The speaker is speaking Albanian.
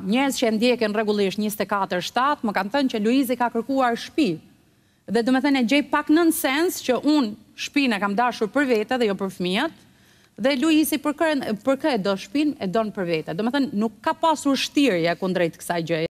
Njerëz që e ndjekën rregullisht 24/7 më kanë thënë që Luizi ka kërkuar shtëpi. Dhe do thënë e gjej pak nën sens që un shtëpinë kam dashur për vete dhe jo për fëmijët. Dhe Luizi për kë për kë e do shtëpinë e don për vete. Do thënë nuk ka pasur shtirja kundrejt kësaj gjë.